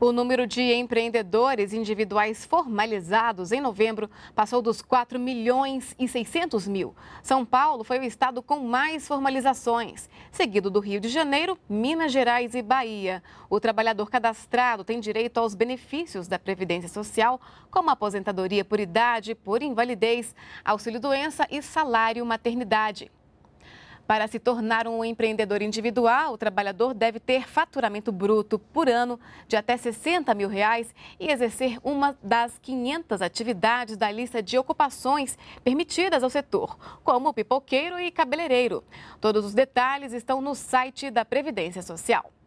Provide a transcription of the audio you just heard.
O número de empreendedores individuais formalizados em novembro passou dos 4 milhões e 600 mil. São Paulo foi o estado com mais formalizações, seguido do Rio de Janeiro, Minas Gerais e Bahia. O trabalhador cadastrado tem direito aos benefícios da Previdência Social, como aposentadoria por idade, por invalidez, auxílio-doença e salário maternidade. Para se tornar um empreendedor individual, o trabalhador deve ter faturamento bruto por ano de até 60 mil reais e exercer uma das 500 atividades da lista de ocupações permitidas ao setor, como pipoqueiro e cabeleireiro. Todos os detalhes estão no site da Previdência Social.